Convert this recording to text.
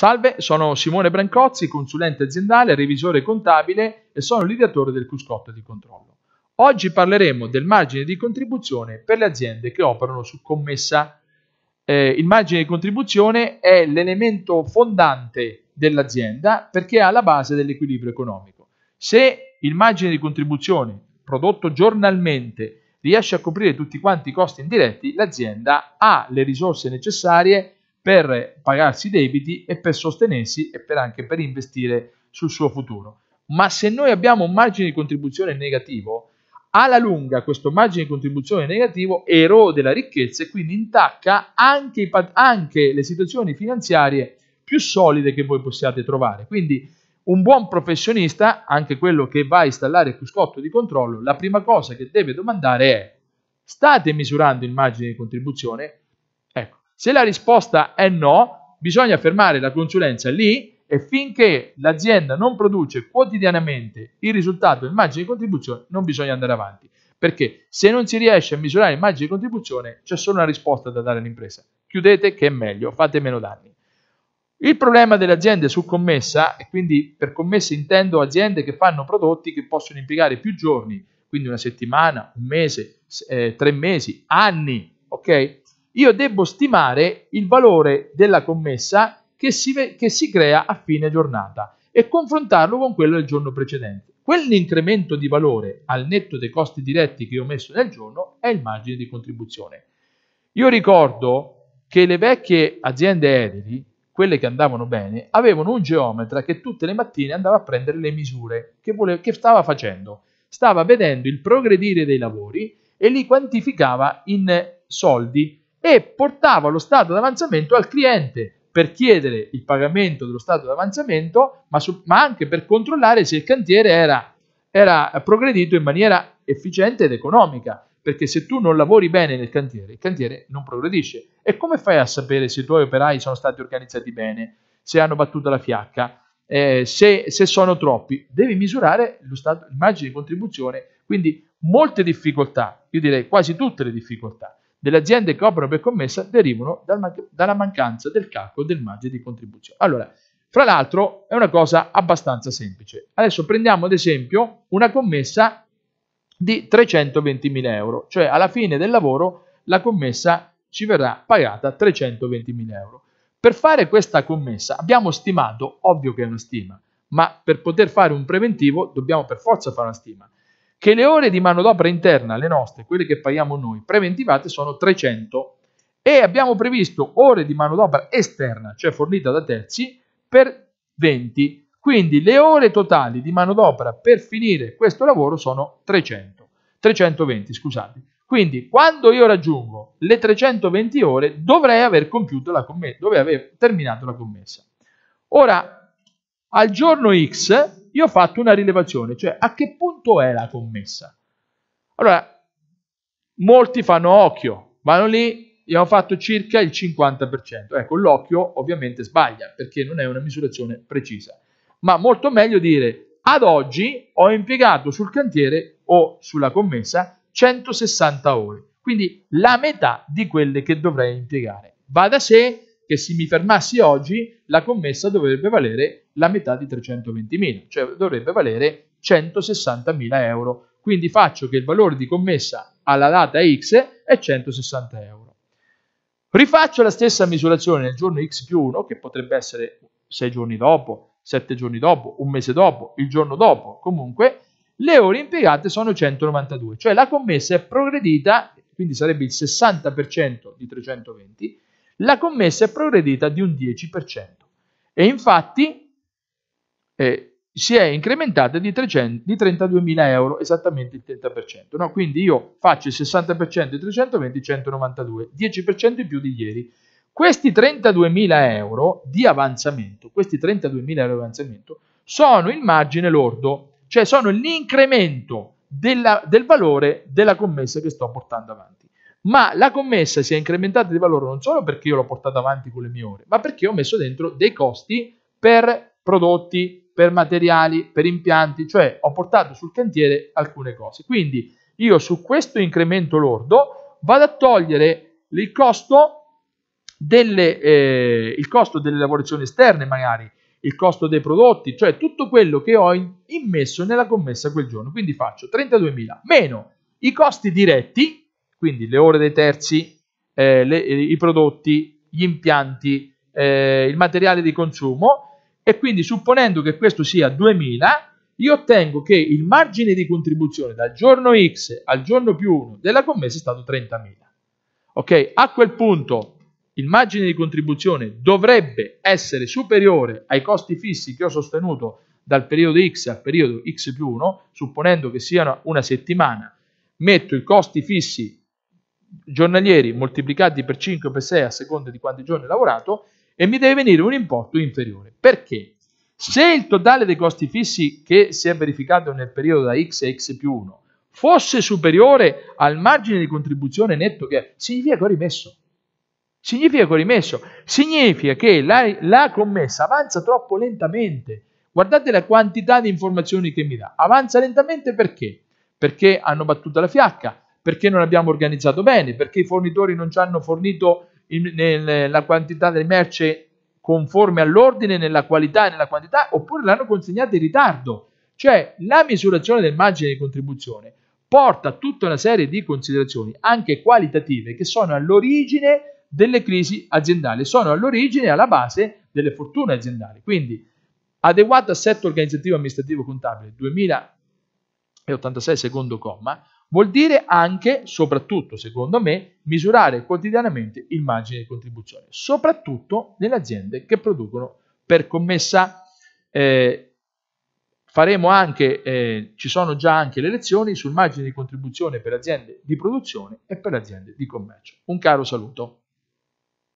Salve, sono Simone Brancozzi, consulente aziendale, revisore contabile e sono l'ideatore del Cuscotto di controllo. Oggi parleremo del margine di contribuzione per le aziende che operano su commessa. Eh, il margine di contribuzione è l'elemento fondante dell'azienda perché è alla base dell'equilibrio economico. Se il margine di contribuzione prodotto giornalmente riesce a coprire tutti quanti i costi indiretti, l'azienda ha le risorse necessarie per pagarsi i debiti e per sostenersi e per anche per investire sul suo futuro. Ma se noi abbiamo un margine di contribuzione negativo, alla lunga questo margine di contribuzione negativo erode la ricchezza e quindi intacca anche, pat- anche le situazioni finanziarie più solide che voi possiate trovare. Quindi un buon professionista, anche quello che va a installare il cruscotto di controllo, la prima cosa che deve domandare è state misurando il margine di contribuzione? Se la risposta è no, bisogna fermare la consulenza lì e finché l'azienda non produce quotidianamente il risultato in margine di contribuzione non bisogna andare avanti. Perché se non si riesce a misurare il margine di contribuzione c'è solo una risposta da dare all'impresa. Chiudete che è meglio, fate meno danni. Il problema delle aziende su commessa, e quindi per commesse intendo aziende che fanno prodotti che possono impiegare più giorni, quindi una settimana, un mese, eh, tre mesi, anni, ok? io devo stimare il valore della commessa che si, che si crea a fine giornata e confrontarlo con quello del giorno precedente. Quell'incremento di valore al netto dei costi diretti che ho messo nel giorno è il margine di contribuzione. Io ricordo che le vecchie aziende edili, quelle che andavano bene, avevano un geometra che tutte le mattine andava a prendere le misure che, voleva, che stava facendo. Stava vedendo il progredire dei lavori e li quantificava in soldi e portava lo stato d'avanzamento al cliente per chiedere il pagamento dello stato d'avanzamento, ma, ma anche per controllare se il cantiere era, era progredito in maniera efficiente ed economica perché se tu non lavori bene nel cantiere, il cantiere non progredisce. E come fai a sapere se i tuoi operai sono stati organizzati bene, se hanno battuto la fiacca, eh, se, se, sono troppi? Devi misurare lo il margine di contribuzione, quindi molte difficoltà, io direi quasi tutte le difficoltà delle aziende che operano per commessa derivano dal man- dalla mancanza del calcolo del margine di contribuzione. Allora, fra l'altro è una cosa abbastanza semplice. Adesso prendiamo ad esempio una commessa di 320.000 euro, cioè alla fine del lavoro la commessa ci verrà pagata 320.000 euro. Per fare questa commessa abbiamo stimato, ovvio che è una stima, ma per poter fare un preventivo dobbiamo per forza fare una stima che le ore di manodopera interna, le nostre, quelle che paghiamo noi, preventivate sono 300 e abbiamo previsto ore di manodopera esterna, cioè fornita da terzi, per 20. Quindi le ore totali di manodopera per finire questo lavoro sono 300, 320, scusate. Quindi quando io raggiungo le 320 ore dovrei aver compiuto la commessa, dovrei aver terminato la commessa. Ora, al giorno X io ho fatto una rilevazione, cioè a che punto è la commessa? Allora, molti fanno occhio, vanno lì e hanno fatto circa il 50%. Ecco, l'occhio ovviamente sbaglia perché non è una misurazione precisa, ma molto meglio dire ad oggi ho impiegato sul cantiere o sulla commessa 160 ore, quindi la metà di quelle che dovrei impiegare. Va da sé che se mi fermassi oggi la commessa dovrebbe valere la metà di 320.000, cioè dovrebbe valere 160.000 euro. Quindi faccio che il valore di commessa alla data X è 160 euro. Rifaccio la stessa misurazione nel giorno X più 1, che potrebbe essere 6 giorni dopo, 7 giorni dopo, un mese dopo, il giorno dopo, comunque le ore impiegate sono 192, cioè la commessa è progredita, quindi sarebbe il 60% di 320, la commessa è progredita di un 10%. E infatti eh, si è incrementata di, 300, di 32.000 euro, esattamente il 30%. No? Quindi io faccio il 60% di 320, 192, 10% in più di ieri. Questi 32.000 euro di avanzamento, questi 32.000 euro di avanzamento, sono il margine lordo, cioè sono l'incremento della, del valore della commessa che sto portando avanti ma la commessa si è incrementata di valore non solo perché io l'ho portata avanti con le mie ore, ma perché ho messo dentro dei costi per prodotti, per materiali, per impianti, cioè ho portato sul cantiere alcune cose. Quindi io su questo incremento lordo vado a togliere il costo delle, eh, il costo delle lavorazioni esterne magari, il costo dei prodotti, cioè tutto quello che ho immesso nella commessa quel giorno. Quindi faccio 32.000 meno i costi diretti, quindi le ore dei terzi, eh, le, eh, i prodotti, gli impianti, eh, il materiale di consumo e quindi supponendo che questo sia 2000, io ottengo che il margine di contribuzione dal giorno X al giorno più 1 della commessa è stato 30.000. Ok, a quel punto il margine di contribuzione dovrebbe essere superiore ai costi fissi che ho sostenuto dal periodo X al periodo X più 1, supponendo che siano una settimana, metto i costi fissi giornalieri moltiplicati per 5 o per 6 a seconda di quanti giorni ho lavorato e mi deve venire un importo inferiore. Perché? Se il totale dei costi fissi che si è verificato nel periodo da x a x più 1 fosse superiore al margine di contribuzione netto che è, significa che ho rimesso. Significa che ho rimesso. Significa che la, la commessa avanza troppo lentamente. Guardate la quantità di informazioni che mi dà. Avanza lentamente perché? Perché hanno battuto la fiacca, perché non abbiamo organizzato bene, perché i fornitori non ci hanno fornito il, nel, la quantità delle merce conforme all'ordine nella qualità e nella quantità, oppure l'hanno consegnata in ritardo. Cioè la misurazione del margine di contribuzione porta a tutta una serie di considerazioni, anche qualitative, che sono all'origine delle crisi aziendali, sono all'origine e alla base delle fortune aziendali. Quindi adeguato assetto organizzativo amministrativo contabile 2086 secondo comma, Vuol dire anche, soprattutto secondo me, misurare quotidianamente il margine di contribuzione, soprattutto nelle aziende che producono per commessa. Eh, faremo anche, eh, ci sono già anche le lezioni sul margine di contribuzione per aziende di produzione e per aziende di commercio. Un caro saluto.